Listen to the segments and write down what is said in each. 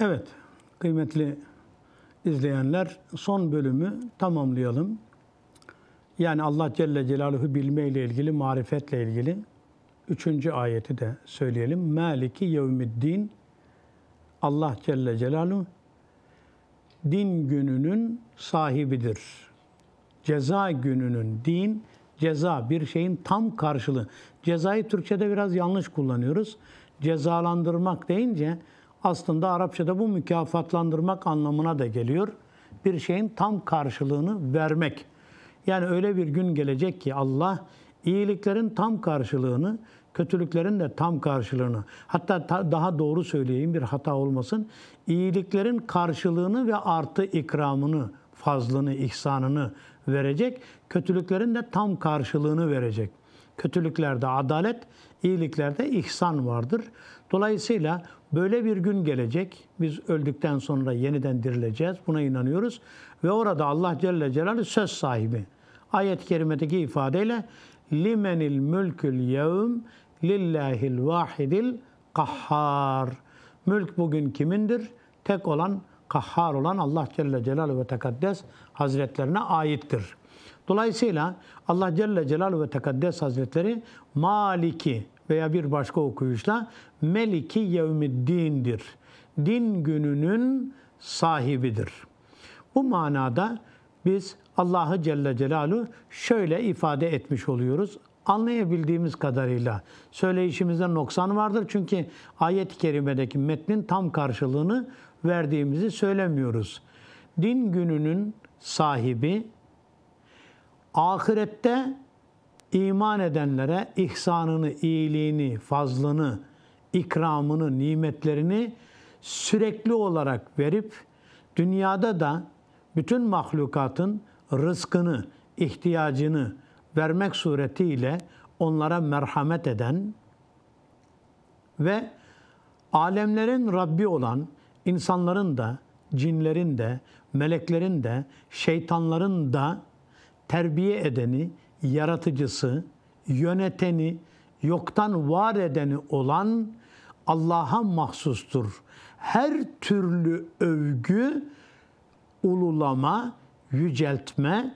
Evet, kıymetli izleyenler son bölümü tamamlayalım. Yani Allah Celle Celaluhu bilmeyle ilgili, marifetle ilgili üçüncü ayeti de söyleyelim. Maliki yevmiddin Allah Celle Celaluhu din gününün sahibidir. Ceza gününün din ceza bir şeyin tam karşılığı. Cezayı Türkçede biraz yanlış kullanıyoruz. Cezalandırmak deyince aslında Arapçada bu mükafatlandırmak anlamına da geliyor. Bir şeyin tam karşılığını vermek. Yani öyle bir gün gelecek ki Allah iyiliklerin tam karşılığını, kötülüklerin de tam karşılığını, hatta ta, daha doğru söyleyeyim bir hata olmasın, iyiliklerin karşılığını ve artı ikramını, fazlını, ihsanını verecek, kötülüklerin de tam karşılığını verecek. Kötülüklerde adalet, iyiliklerde ihsan vardır. Dolayısıyla böyle bir gün gelecek. Biz öldükten sonra yeniden dirileceğiz. Buna inanıyoruz. Ve orada Allah Celle Celaluhu söz sahibi. Ayet-i kerimedeki ifadeyle limenil mülkül yevm lillahil vahidil kahhar. Mülk bugün kimindir? Tek olan, kahhar olan Allah Celle Celaluhu ve Tekaddes Hazretlerine aittir. Dolayısıyla Allah Celle Celaluhu ve Tekaddes Hazretleri Maliki, veya bir başka okuyuşla Meliki Yevmiddin'dir. Din gününün sahibidir. Bu manada biz Allah'ı Celle Celaluhu şöyle ifade etmiş oluyoruz. Anlayabildiğimiz kadarıyla söyleyişimizde noksan vardır. Çünkü ayet-i kerimedeki metnin tam karşılığını verdiğimizi söylemiyoruz. Din gününün sahibi ahirette iman edenlere ihsanını, iyiliğini, fazlını, ikramını, nimetlerini sürekli olarak verip dünyada da bütün mahlukatın rızkını, ihtiyacını vermek suretiyle onlara merhamet eden ve alemlerin Rabbi olan insanların da, cinlerin de, meleklerin de, şeytanların da terbiye edeni, yaratıcısı, yöneteni, yoktan var edeni olan Allah'a mahsustur. Her türlü övgü, ululama, yüceltme,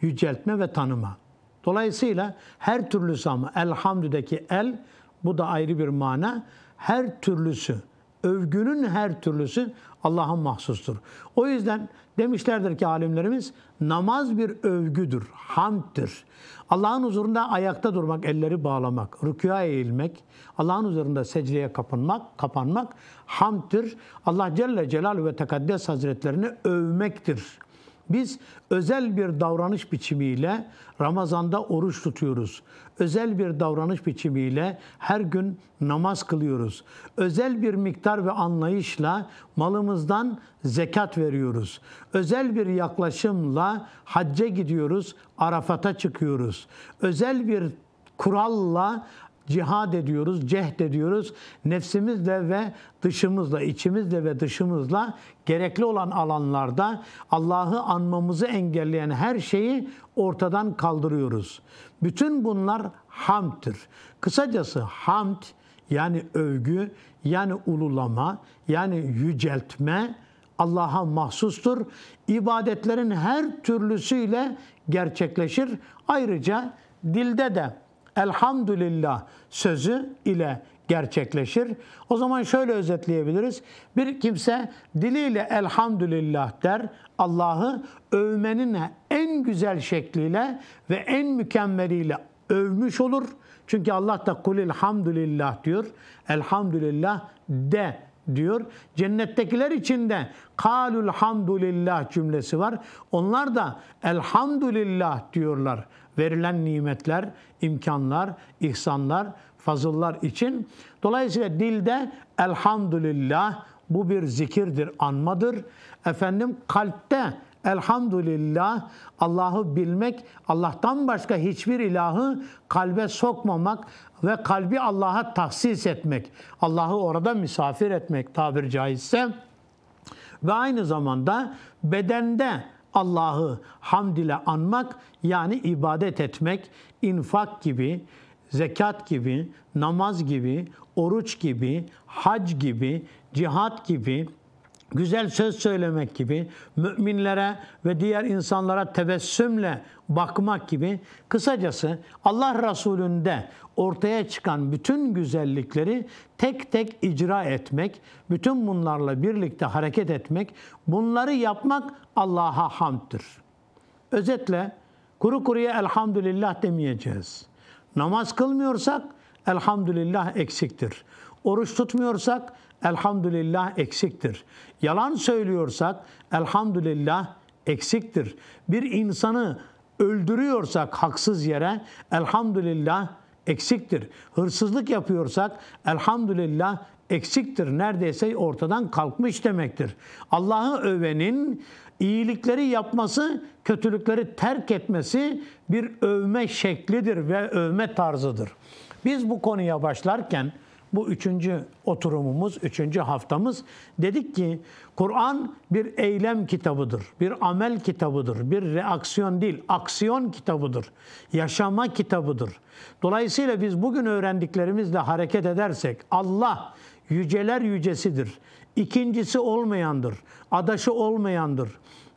yüceltme ve tanıma. Dolayısıyla her türlüsü ama elhamdüdeki el bu da ayrı bir mana. Her türlüsü övgünün her türlüsü Allah'a mahsustur. O yüzden demişlerdir ki alimlerimiz namaz bir övgüdür, hamdtür. Allah'ın huzurunda ayakta durmak, elleri bağlamak, rükûa eğilmek, Allah'ın huzurunda secdeye kapanmak, kapanmak hamdtür. Allah Celle Celal ve Tekaddes Hazretlerini övmektir. Biz özel bir davranış biçimiyle Ramazan'da oruç tutuyoruz. Özel bir davranış biçimiyle her gün namaz kılıyoruz. Özel bir miktar ve anlayışla malımızdan zekat veriyoruz. Özel bir yaklaşımla hacca gidiyoruz, Arafat'a çıkıyoruz. Özel bir kuralla cihad ediyoruz, cehd ediyoruz. Nefsimizle ve dışımızla, içimizle ve dışımızla gerekli olan alanlarda Allah'ı anmamızı engelleyen her şeyi ortadan kaldırıyoruz. Bütün bunlar hamdır. Kısacası hamd yani övgü, yani ululama, yani yüceltme Allah'a mahsustur. İbadetlerin her türlüsüyle gerçekleşir. Ayrıca dilde de elhamdülillah sözü ile gerçekleşir. O zaman şöyle özetleyebiliriz. Bir kimse diliyle elhamdülillah der. Allah'ı övmenin en güzel şekliyle ve en mükemmeliyle övmüş olur. Çünkü Allah da kulil hamdülillah diyor. Elhamdülillah de diyor. Cennettekiler içinde kalül hamdulillah cümlesi var. Onlar da elhamdülillah diyorlar. Verilen nimetler, imkanlar, ihsanlar, fazıllar için. Dolayısıyla dilde elhamdülillah bu bir zikirdir, anmadır. Efendim kalpte Elhamdülillah Allah'ı bilmek, Allah'tan başka hiçbir ilahı kalbe sokmamak ve kalbi Allah'a tahsis etmek. Allah'ı orada misafir etmek tabir caizse ve aynı zamanda bedende Allah'ı hamd ile anmak yani ibadet etmek, infak gibi, zekat gibi, namaz gibi, oruç gibi, hac gibi, cihat gibi, güzel söz söylemek gibi, müminlere ve diğer insanlara tebessümle bakmak gibi kısacası Allah Resulü'nde ortaya çıkan bütün güzellikleri tek tek icra etmek, bütün bunlarla birlikte hareket etmek, bunları yapmak Allah'a hamdtır. Özetle kuru kuruya elhamdülillah demeyeceğiz. Namaz kılmıyorsak elhamdülillah eksiktir. Oruç tutmuyorsak elhamdülillah eksiktir. Yalan söylüyorsak elhamdülillah eksiktir. Bir insanı öldürüyorsak haksız yere elhamdülillah eksiktir. Hırsızlık yapıyorsak elhamdülillah eksiktir. Neredeyse ortadan kalkmış demektir. Allah'ı övenin iyilikleri yapması, kötülükleri terk etmesi bir övme şeklidir ve övme tarzıdır. Biz bu konuya başlarken bu üçüncü oturumumuz, üçüncü haftamız. Dedik ki Kur'an bir eylem kitabıdır, bir amel kitabıdır, bir reaksiyon değil, aksiyon kitabıdır, yaşama kitabıdır. Dolayısıyla biz bugün öğrendiklerimizle hareket edersek Allah yüceler yücesidir, ikincisi olmayandır, adaşı olmayandır,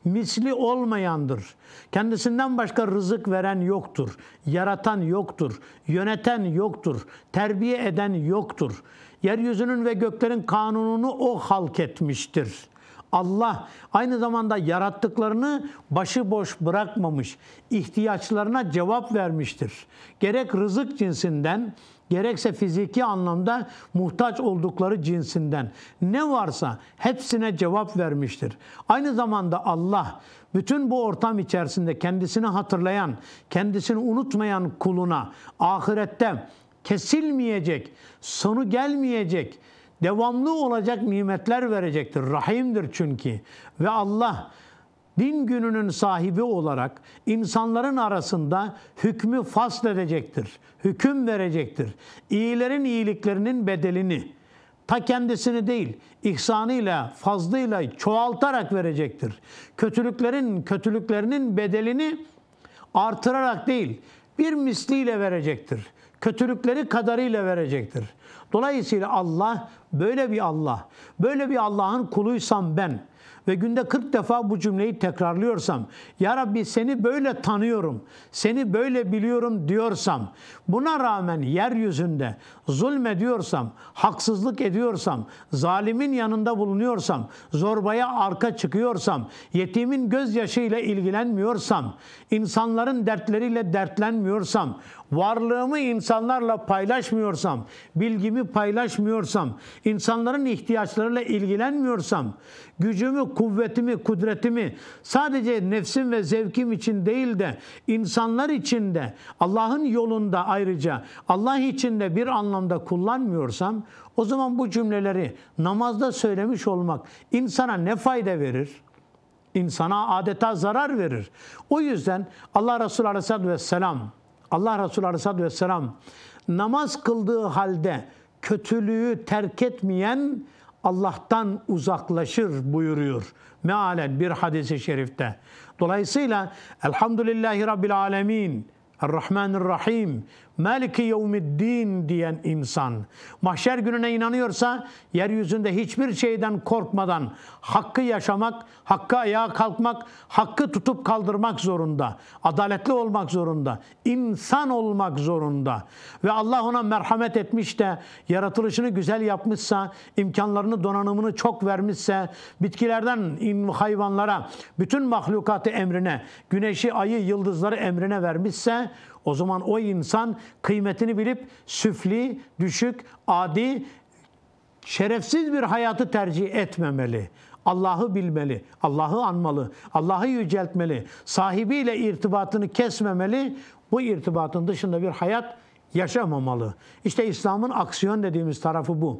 misli olmayandır. Kendisinden başka rızık veren yoktur. Yaratan yoktur. Yöneten yoktur. Terbiye eden yoktur. Yeryüzünün ve göklerin kanununu o halk etmiştir.'' Allah aynı zamanda yarattıklarını başıboş bırakmamış, ihtiyaçlarına cevap vermiştir. Gerek rızık cinsinden gerekse fiziki anlamda muhtaç oldukları cinsinden ne varsa hepsine cevap vermiştir. Aynı zamanda Allah bütün bu ortam içerisinde kendisini hatırlayan, kendisini unutmayan kuluna ahirette kesilmeyecek, sonu gelmeyecek, devamlı olacak nimetler verecektir. Rahimdir çünkü. Ve Allah din gününün sahibi olarak insanların arasında hükmü fasledecektir, hüküm verecektir. İyilerin iyiliklerinin bedelini ta kendisini değil, ihsanıyla, fazlıyla çoğaltarak verecektir. Kötülüklerin, kötülüklerinin bedelini artırarak değil, bir misliyle verecektir. Kötülükleri kadarıyla verecektir. Dolayısıyla Allah böyle bir Allah, böyle bir Allah'ın kuluysam ben.'' ve günde 40 defa bu cümleyi tekrarlıyorsam, Ya Rabbi seni böyle tanıyorum, seni böyle biliyorum diyorsam, buna rağmen yeryüzünde zulmediyorsam, haksızlık ediyorsam, zalimin yanında bulunuyorsam, zorbaya arka çıkıyorsam, yetimin gözyaşıyla ilgilenmiyorsam, insanların dertleriyle dertlenmiyorsam, varlığımı insanlarla paylaşmıyorsam, bilgimi paylaşmıyorsam, insanların ihtiyaçlarıyla ilgilenmiyorsam, gücümü, kuvvetimi, kudretimi sadece nefsim ve zevkim için değil de insanlar için de Allah'ın yolunda ayrıca Allah için de bir anlamda kullanmıyorsam o zaman bu cümleleri namazda söylemiş olmak insana ne fayda verir? İnsana adeta zarar verir. O yüzden Allah Resulü Aleyhisselatü Vesselam Allah Resulü Aleyhisselatü Vesselam namaz kıldığı halde kötülüğü terk etmeyen Allah'tan uzaklaşır buyuruyor. Mealen bir hadisi şerifte. Dolayısıyla Elhamdülillahi Rabbil Alemin, Errahmanirrahim, Meliki yevmiddin diyen insan mahşer gününe inanıyorsa yeryüzünde hiçbir şeyden korkmadan hakkı yaşamak, hakkı ayağa kalkmak, hakkı tutup kaldırmak zorunda. Adaletli olmak zorunda. insan olmak zorunda. Ve Allah ona merhamet etmiş de yaratılışını güzel yapmışsa, imkanlarını, donanımını çok vermişse, bitkilerden in hayvanlara, bütün mahlukatı emrine, güneşi, ayı, yıldızları emrine vermişse o zaman o insan kıymetini bilip süfli, düşük, adi, şerefsiz bir hayatı tercih etmemeli. Allah'ı bilmeli, Allah'ı anmalı, Allah'ı yüceltmeli, sahibiyle irtibatını kesmemeli, bu irtibatın dışında bir hayat yaşamamalı. İşte İslam'ın aksiyon dediğimiz tarafı bu.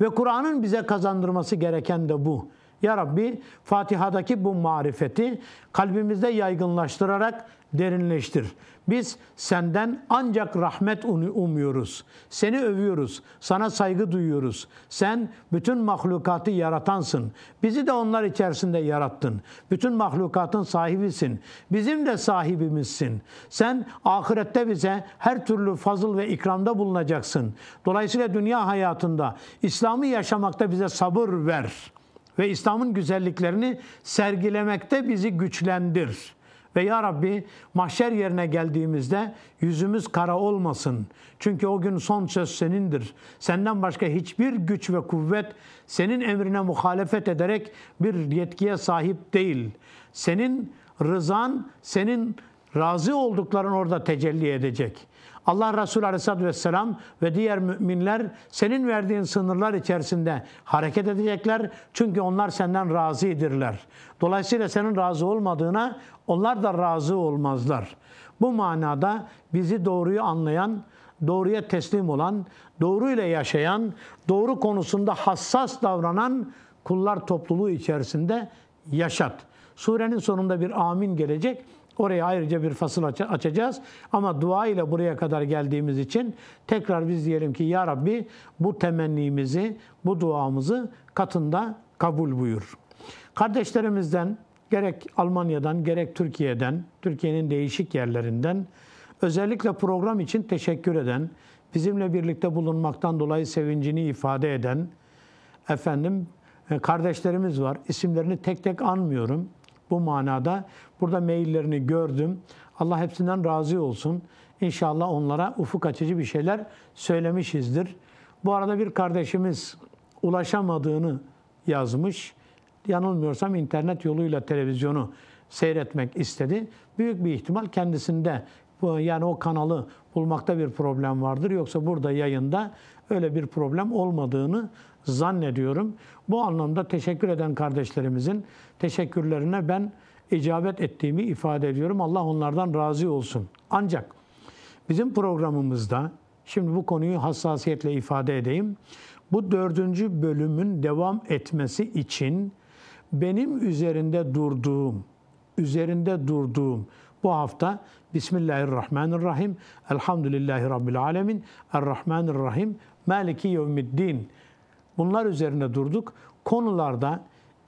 Ve Kur'an'ın bize kazandırması gereken de bu. Ya Rabbi Fatiha'daki bu marifeti kalbimizde yaygınlaştırarak derinleştir. Biz senden ancak rahmet umuyoruz. Seni övüyoruz. Sana saygı duyuyoruz. Sen bütün mahlukatı yaratansın. Bizi de onlar içerisinde yarattın. Bütün mahlukatın sahibisin. Bizim de sahibimizsin. Sen ahirette bize her türlü fazıl ve ikramda bulunacaksın. Dolayısıyla dünya hayatında İslam'ı yaşamakta bize sabır ver.'' ve İslam'ın güzelliklerini sergilemekte bizi güçlendir. Ve ya Rabbi mahşer yerine geldiğimizde yüzümüz kara olmasın. Çünkü o gün son söz senindir. Senden başka hiçbir güç ve kuvvet senin emrine muhalefet ederek bir yetkiye sahip değil. Senin rızan, senin razı oldukların orada tecelli edecek.'' Allah Resulü Aleyhisselatü Vesselam ve diğer müminler senin verdiğin sınırlar içerisinde hareket edecekler. Çünkü onlar senden razıdirler. Dolayısıyla senin razı olmadığına onlar da razı olmazlar. Bu manada bizi doğruyu anlayan, doğruya teslim olan, doğruyla yaşayan, doğru konusunda hassas davranan kullar topluluğu içerisinde yaşat. Surenin sonunda bir amin gelecek. Oraya ayrıca bir fasıl aç açacağız. Ama dua ile buraya kadar geldiğimiz için tekrar biz diyelim ki Ya Rabbi bu temennimizi, bu duamızı katında kabul buyur. Kardeşlerimizden gerek Almanya'dan gerek Türkiye'den, Türkiye'nin değişik yerlerinden özellikle program için teşekkür eden, bizimle birlikte bulunmaktan dolayı sevincini ifade eden efendim e, kardeşlerimiz var. İsimlerini tek tek anmıyorum bu manada. Burada maillerini gördüm. Allah hepsinden razı olsun. İnşallah onlara ufuk açıcı bir şeyler söylemişizdir. Bu arada bir kardeşimiz ulaşamadığını yazmış. Yanılmıyorsam internet yoluyla televizyonu seyretmek istedi. Büyük bir ihtimal kendisinde yani o kanalı bulmakta bir problem vardır. Yoksa burada yayında öyle bir problem olmadığını zannediyorum. Bu anlamda teşekkür eden kardeşlerimizin teşekkürlerine ben icabet ettiğimi ifade ediyorum. Allah onlardan razı olsun. Ancak bizim programımızda, şimdi bu konuyu hassasiyetle ifade edeyim. Bu dördüncü bölümün devam etmesi için benim üzerinde durduğum, üzerinde durduğum bu hafta Bismillahirrahmanirrahim, Elhamdülillahi Rabbil Alemin, Errahmanirrahim, Maliki Yevmiddin Bunlar üzerine durduk. Konularda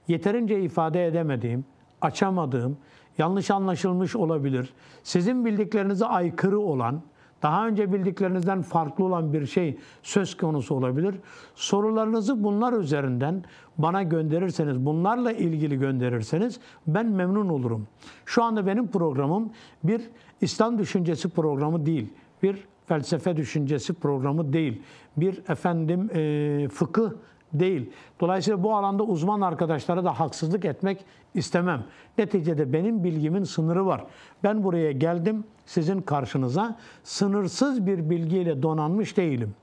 yeterince ifade edemediğim, açamadığım, yanlış anlaşılmış olabilir, sizin bildiklerinize aykırı olan, daha önce bildiklerinizden farklı olan bir şey söz konusu olabilir. Sorularınızı bunlar üzerinden bana gönderirseniz, bunlarla ilgili gönderirseniz ben memnun olurum. Şu anda benim programım bir İslam düşüncesi programı değil, bir felsefe düşüncesi programı değil. Bir efendim e, fıkıh değil. Dolayısıyla bu alanda uzman arkadaşlara da haksızlık etmek istemem. Neticede benim bilgimin sınırı var. Ben buraya geldim sizin karşınıza sınırsız bir bilgiyle donanmış değilim.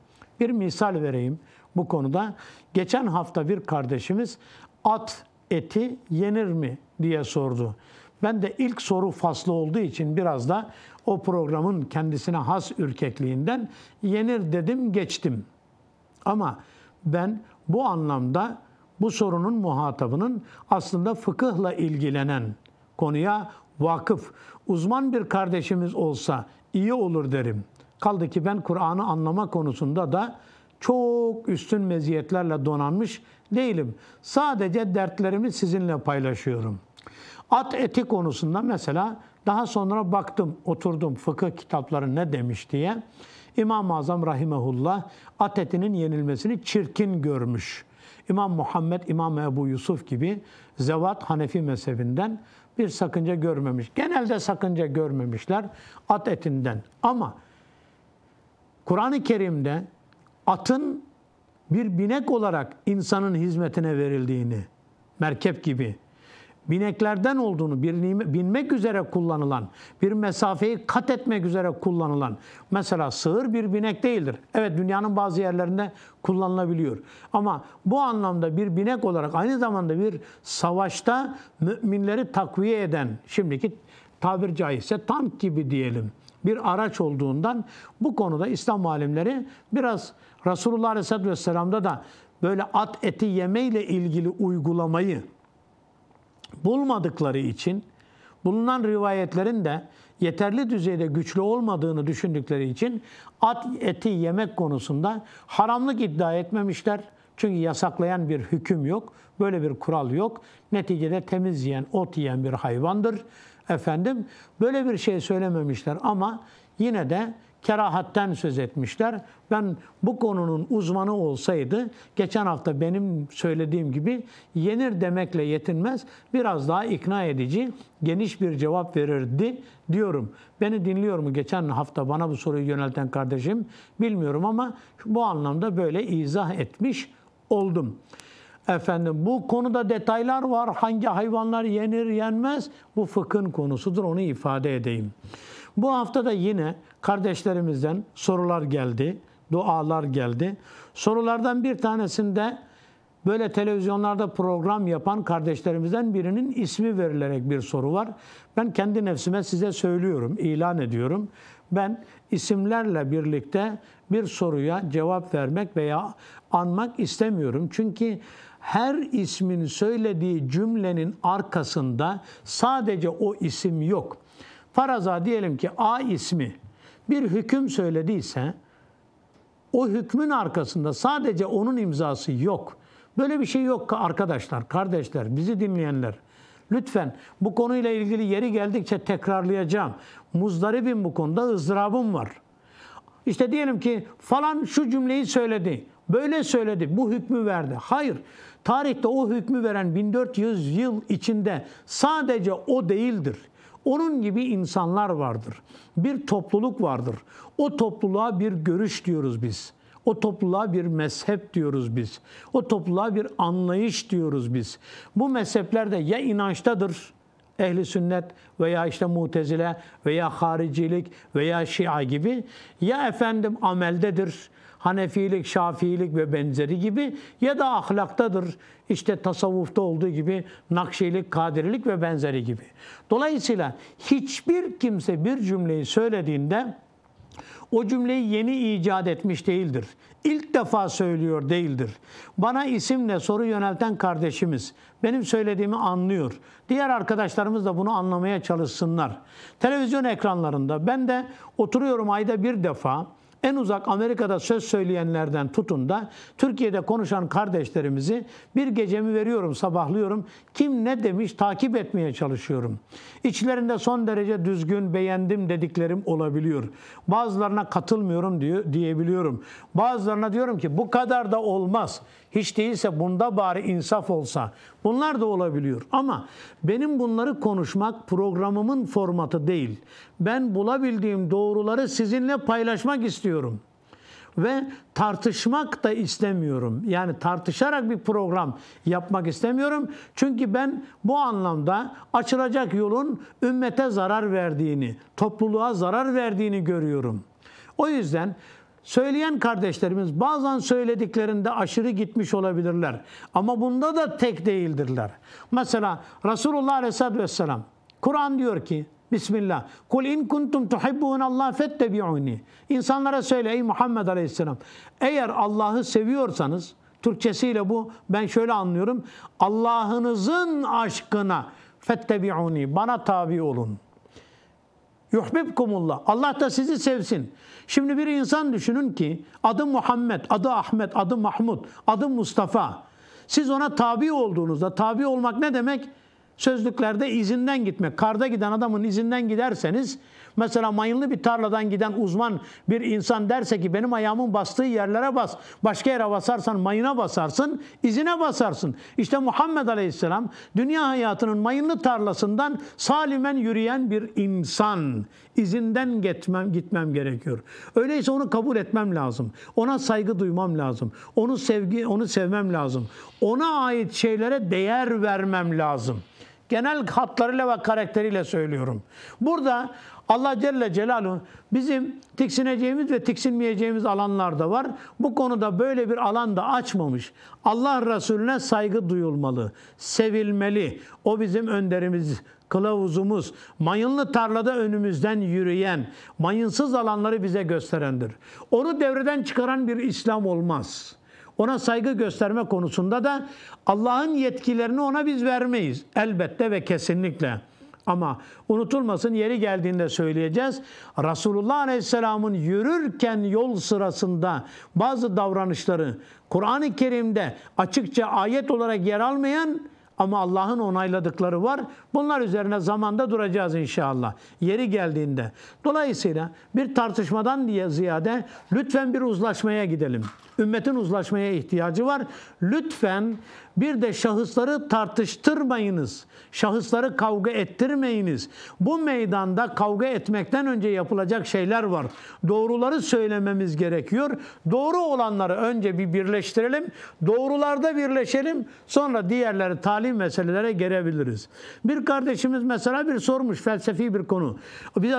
Bir misal vereyim bu konuda. Geçen hafta bir kardeşimiz at eti yenir mi diye sordu. Ben de ilk soru faslı olduğu için biraz da o programın kendisine has ürkekliğinden yenir dedim geçtim. Ama ben bu anlamda bu sorunun muhatabının aslında fıkıhla ilgilenen, konuya vakıf, uzman bir kardeşimiz olsa iyi olur derim. Kaldı ki ben Kur'an'ı anlama konusunda da çok üstün meziyetlerle donanmış değilim. Sadece dertlerimi sizinle paylaşıyorum. At eti konusunda mesela daha sonra baktım, oturdum fıkıh kitapları ne demiş diye. İmam-ı Azam Rahimehullah etinin yenilmesini çirkin görmüş. İmam Muhammed, İmam Ebu Yusuf gibi zevat Hanefi mezhebinden bir sakınca görmemiş. Genelde sakınca görmemişler at etinden. Ama Kur'an-ı Kerim'de atın bir binek olarak insanın hizmetine verildiğini, merkep gibi bineklerden olduğunu, bir, binmek üzere kullanılan, bir mesafeyi kat etmek üzere kullanılan, mesela sığır bir binek değildir. Evet dünyanın bazı yerlerinde kullanılabiliyor. Ama bu anlamda bir binek olarak aynı zamanda bir savaşta müminleri takviye eden, şimdiki tabir caizse tank gibi diyelim, bir araç olduğundan bu konuda İslam alimleri biraz Resulullah Aleyhisselatü Vesselam'da da böyle at eti yemeyle ilgili uygulamayı bulmadıkları için bulunan rivayetlerin de yeterli düzeyde güçlü olmadığını düşündükleri için at eti yemek konusunda haramlık iddia etmemişler. Çünkü yasaklayan bir hüküm yok. Böyle bir kural yok. Neticede temiz yiyen, ot yiyen bir hayvandır. Efendim böyle bir şey söylememişler ama yine de kerahatten söz etmişler. Ben bu konunun uzmanı olsaydı geçen hafta benim söylediğim gibi yenir demekle yetinmez biraz daha ikna edici geniş bir cevap verirdi diyorum. Beni dinliyor mu geçen hafta bana bu soruyu yönelten kardeşim bilmiyorum ama bu anlamda böyle izah etmiş oldum. Efendim bu konuda detaylar var. Hangi hayvanlar yenir yenmez bu fıkhın konusudur onu ifade edeyim. Bu hafta da yine kardeşlerimizden sorular geldi, dualar geldi. Sorulardan bir tanesinde böyle televizyonlarda program yapan kardeşlerimizden birinin ismi verilerek bir soru var. Ben kendi nefsime size söylüyorum, ilan ediyorum. Ben isimlerle birlikte bir soruya cevap vermek veya anmak istemiyorum. Çünkü her ismin söylediği cümlenin arkasında sadece o isim yok. Faraza diyelim ki A ismi bir hüküm söylediyse o hükmün arkasında sadece onun imzası yok. Böyle bir şey yok arkadaşlar, kardeşler, bizi dinleyenler. Lütfen bu konuyla ilgili yeri geldikçe tekrarlayacağım. Muzdaribim bu konuda, ızdırabım var. İşte diyelim ki falan şu cümleyi söyledi, böyle söyledi, bu hükmü verdi. Hayır, tarihte o hükmü veren 1400 yıl içinde sadece o değildir. Onun gibi insanlar vardır. Bir topluluk vardır. O topluluğa bir görüş diyoruz biz. O topluluğa bir mezhep diyoruz biz. O topluluğa bir anlayış diyoruz biz. Bu mezhepler de ya inançtadır, ehli sünnet veya işte mutezile veya haricilik veya şia gibi ya efendim ameldedir, Hanefilik, Şafiilik ve benzeri gibi ya da ahlaktadır. İşte tasavvufta olduğu gibi Nakşilik, Kadirilik ve benzeri gibi. Dolayısıyla hiçbir kimse bir cümleyi söylediğinde o cümleyi yeni icat etmiş değildir. İlk defa söylüyor değildir. Bana isimle soru yönelten kardeşimiz benim söylediğimi anlıyor. Diğer arkadaşlarımız da bunu anlamaya çalışsınlar. Televizyon ekranlarında ben de oturuyorum ayda bir defa en uzak Amerika'da söz söyleyenlerden tutun da Türkiye'de konuşan kardeşlerimizi bir gecemi veriyorum, sabahlıyorum. Kim ne demiş takip etmeye çalışıyorum. İçlerinde son derece düzgün, beğendim dediklerim olabiliyor. Bazılarına katılmıyorum diye diyebiliyorum. Bazılarına diyorum ki bu kadar da olmaz. Hiç değilse bunda bari insaf olsa. Bunlar da olabiliyor. Ama benim bunları konuşmak programımın formatı değil. Ben bulabildiğim doğruları sizinle paylaşmak istiyorum istemiyorum. Ve tartışmak da istemiyorum. Yani tartışarak bir program yapmak istemiyorum. Çünkü ben bu anlamda açılacak yolun ümmete zarar verdiğini, topluluğa zarar verdiğini görüyorum. O yüzden Söyleyen kardeşlerimiz bazen söylediklerinde aşırı gitmiş olabilirler. Ama bunda da tek değildirler. Mesela Resulullah Aleyhisselatü Vesselam, Kur'an diyor ki, Bismillah. Kul in kuntum tuhibbun Allah fettebi'uni. İnsanlara söyle ey Muhammed Aleyhisselam. Eğer Allah'ı seviyorsanız Türkçesiyle bu ben şöyle anlıyorum. Allah'ınızın aşkına fettebi'uni. Bana tabi olun. Yuhbibkumullah. Allah da sizi sevsin. Şimdi bir insan düşünün ki adı Muhammed, adı Ahmet, adı Mahmud, adı Mustafa. Siz ona tabi olduğunuzda, tabi olmak ne demek? Sözlüklerde izinden gitmek, karda giden adamın izinden giderseniz Mesela mayınlı bir tarladan giden uzman bir insan derse ki benim ayağımın bastığı yerlere bas. Başka yere basarsan mayına basarsın, izine basarsın. İşte Muhammed Aleyhisselam dünya hayatının mayınlı tarlasından salimen yürüyen bir insan. İzinden gitmem, gitmem gerekiyor. Öyleyse onu kabul etmem lazım. Ona saygı duymam lazım. Onu sevgi, onu sevmem lazım. Ona ait şeylere değer vermem lazım. Genel hatlarıyla ve karakteriyle söylüyorum. Burada Allah Celle Celaluhu bizim tiksineceğimiz ve tiksinmeyeceğimiz alanlar da var. Bu konuda böyle bir alan da açmamış. Allah Resulüne saygı duyulmalı, sevilmeli. O bizim önderimiz, kılavuzumuz, mayınlı tarlada önümüzden yürüyen, mayınsız alanları bize gösterendir. Onu devreden çıkaran bir İslam olmaz.'' Ona saygı gösterme konusunda da Allah'ın yetkilerini ona biz vermeyiz. Elbette ve kesinlikle. Ama unutulmasın yeri geldiğinde söyleyeceğiz. Resulullah Aleyhisselam'ın yürürken yol sırasında bazı davranışları Kur'an-ı Kerim'de açıkça ayet olarak yer almayan ama Allah'ın onayladıkları var. Bunlar üzerine zamanda duracağız inşallah. Yeri geldiğinde. Dolayısıyla bir tartışmadan diye ziyade lütfen bir uzlaşmaya gidelim. Ümmetin uzlaşmaya ihtiyacı var. Lütfen bir de şahısları tartıştırmayınız. Şahısları kavga ettirmeyiniz. Bu meydanda kavga etmekten önce yapılacak şeyler var. Doğruları söylememiz gerekiyor. Doğru olanları önce bir birleştirelim. Doğrularda birleşelim. Sonra diğerleri talip hayali meselelere gelebiliriz. Bir kardeşimiz mesela bir sormuş felsefi bir konu.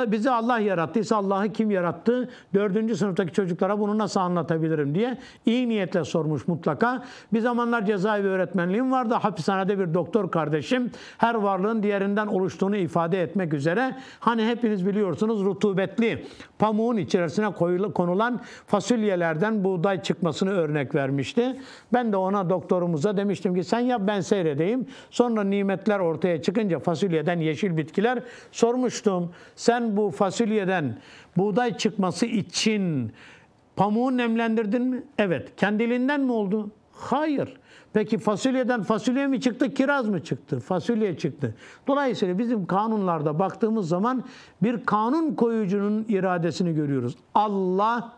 bizi Allah yarattıysa Allah'ı kim yarattı? Dördüncü sınıftaki çocuklara bunu nasıl anlatabilirim diye iyi niyetle sormuş mutlaka. Bir zamanlar cezaevi öğretmenliğim vardı. Hapishanede bir doktor kardeşim her varlığın diğerinden oluştuğunu ifade etmek üzere. Hani hepiniz biliyorsunuz rutubetli pamuğun içerisine konulan fasulyelerden buğday çıkmasını örnek vermişti. Ben de ona doktorumuza demiştim ki sen ya ben seyredeyim söyleyeyim. Sonra nimetler ortaya çıkınca fasulyeden yeşil bitkiler sormuştum. Sen bu fasulyeden buğday çıkması için pamuğu nemlendirdin mi? Evet. Kendiliğinden mi oldu? Hayır. Peki fasulyeden fasulye mi çıktı, kiraz mı çıktı? Fasulye çıktı. Dolayısıyla bizim kanunlarda baktığımız zaman bir kanun koyucunun iradesini görüyoruz. Allah,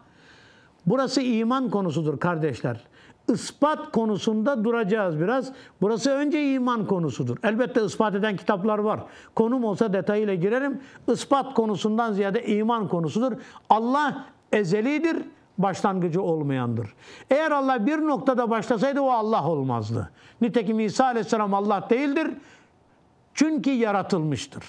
burası iman konusudur kardeşler ispat konusunda duracağız biraz. Burası önce iman konusudur. Elbette ispat eden kitaplar var. Konum olsa detayıyla girerim. Ispat konusundan ziyade iman konusudur. Allah ezelidir, başlangıcı olmayandır. Eğer Allah bir noktada başlasaydı o Allah olmazdı. Nitekim İsa Aleyhisselam Allah değildir. Çünkü yaratılmıştır.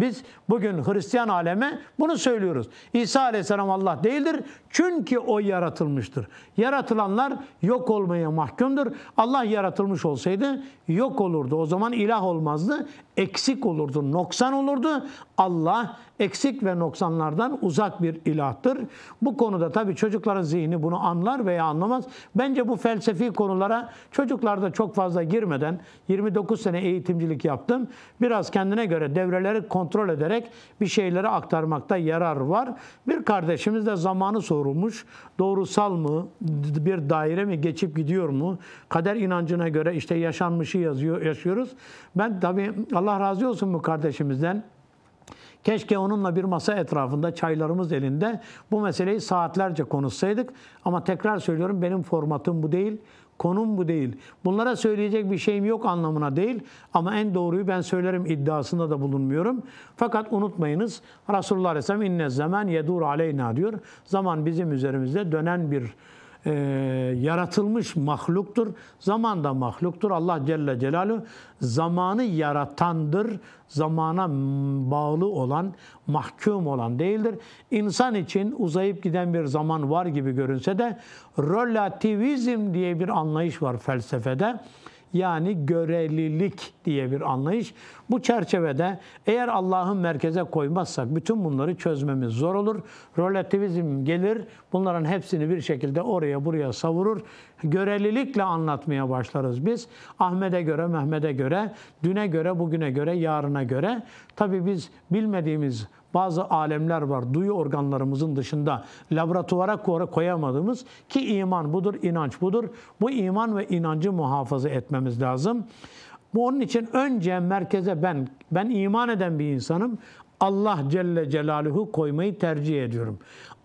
Biz bugün Hristiyan aleme bunu söylüyoruz. İsa aleyhisselam Allah değildir. Çünkü o yaratılmıştır. Yaratılanlar yok olmaya mahkumdur. Allah yaratılmış olsaydı yok olurdu. O zaman ilah olmazdı. Eksik olurdu, noksan olurdu. Allah eksik ve noksanlardan uzak bir ilahtır. Bu konuda tabii çocukların zihni bunu anlar veya anlamaz. Bence bu felsefi konulara çocuklarda çok fazla girmeden 29 sene eğitimcilik yaptım. Biraz kendine göre devreleri kontrol ederek bir şeyleri aktarmakta yarar var. Bir kardeşimiz de zamanı sorulmuş. Doğrusal mı? Bir daire mi? Geçip gidiyor mu? Kader inancına göre işte yaşanmışı yazıyor, yaşıyoruz. Ben tabii Allah razı olsun bu kardeşimizden. Keşke onunla bir masa etrafında çaylarımız elinde bu meseleyi saatlerce konuşsaydık. Ama tekrar söylüyorum benim formatım bu değil. Konum bu değil. Bunlara söyleyecek bir şeyim yok anlamına değil ama en doğruyu ben söylerim iddiasında da bulunmuyorum. Fakat unutmayınız Resulullah Aleyhisselam inne zaman yedur aleyna diyor. Zaman bizim üzerimizde dönen bir e, yaratılmış mahluktur. Zaman da mahluktur. Allah Celle Celaluhu zamanı yaratandır. Zamana bağlı olan, mahkum olan değildir. İnsan için uzayıp giden bir zaman var gibi görünse de relativizm diye bir anlayış var felsefede yani görelilik diye bir anlayış. Bu çerçevede eğer Allah'ın merkeze koymazsak bütün bunları çözmemiz zor olur. Relativizm gelir, bunların hepsini bir şekilde oraya buraya savurur. Görelilikle anlatmaya başlarız biz. Ahmet'e göre, Mehmet'e göre, düne göre, bugüne göre, yarına göre. Tabii biz bilmediğimiz bazı alemler var. Duyu organlarımızın dışında laboratuvara koyamadığımız ki iman budur, inanç budur. Bu iman ve inancı muhafaza etmemiz lazım. Bu onun için önce merkeze ben, ben iman eden bir insanım. Allah Celle Celaluhu koymayı tercih ediyorum.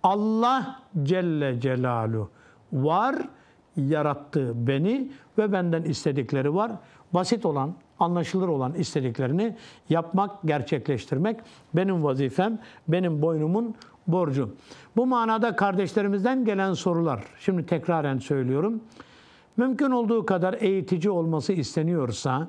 Allah Celle Celaluhu var, yarattı beni ve benden istedikleri var. Basit olan anlaşılır olan istediklerini yapmak, gerçekleştirmek benim vazifem, benim boynumun borcu. Bu manada kardeşlerimizden gelen sorular, şimdi tekraren söylüyorum. Mümkün olduğu kadar eğitici olması isteniyorsa,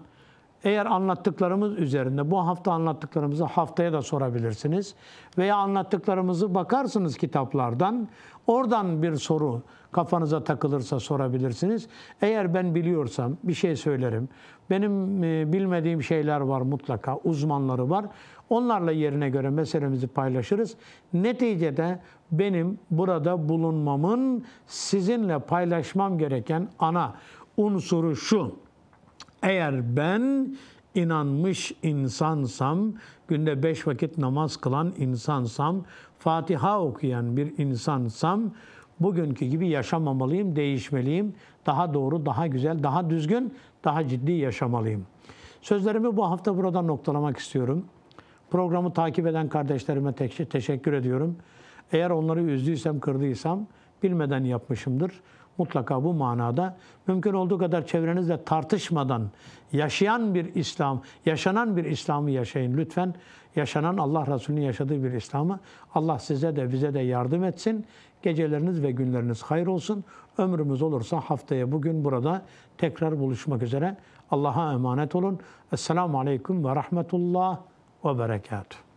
eğer anlattıklarımız üzerinde bu hafta anlattıklarımızı haftaya da sorabilirsiniz. Veya anlattıklarımızı bakarsınız kitaplardan. Oradan bir soru kafanıza takılırsa sorabilirsiniz. Eğer ben biliyorsam bir şey söylerim. Benim e, bilmediğim şeyler var mutlaka, uzmanları var. Onlarla yerine göre meselemizi paylaşırız. Neticede benim burada bulunmamın sizinle paylaşmam gereken ana unsuru şu. Eğer ben inanmış insansam, günde beş vakit namaz kılan insansam, Fatiha okuyan bir insansam, bugünkü gibi yaşamamalıyım, değişmeliyim. Daha doğru, daha güzel, daha düzgün, daha ciddi yaşamalıyım. Sözlerimi bu hafta burada noktalamak istiyorum. Programı takip eden kardeşlerime teşekkür ediyorum. Eğer onları üzdüysem, kırdıysam bilmeden yapmışımdır mutlaka bu manada mümkün olduğu kadar çevrenizle tartışmadan yaşayan bir İslam, yaşanan bir İslam'ı yaşayın lütfen. Yaşanan Allah Resulü'nün yaşadığı bir İslam'ı Allah size de bize de yardım etsin. Geceleriniz ve günleriniz hayır olsun. Ömrümüz olursa haftaya bugün burada tekrar buluşmak üzere. Allah'a emanet olun. Esselamu Aleyküm ve Rahmetullah ve Berekatuhu.